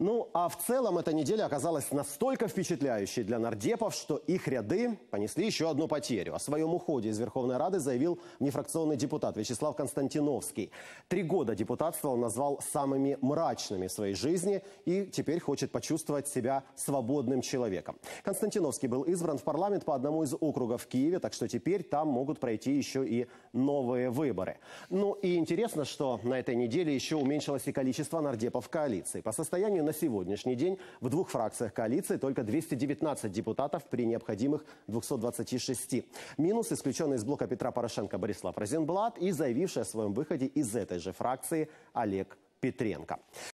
Ну, а в целом эта неделя оказалась настолько впечатляющей для нардепов, что их ряды понесли еще одну потерю. О своем уходе из Верховной Рады заявил нефракционный депутат Вячеслав Константиновский. Три года депутатства он назвал самыми мрачными в своей жизни и теперь хочет почувствовать себя свободным человеком. Константиновский был избран в парламент по одному из округов в Киеве, так что теперь там могут пройти еще и новые выборы. Ну и интересно, что на этой неделе еще уменьшилось и количество нардепов в коалиции. По состоянию на сегодняшний день в двух фракциях коалиции только 219 депутатов при необходимых 226. Минус исключенный из блока Петра Порошенко Борислав Розенблат и заявивший о своем выходе из этой же фракции Олег Петренко.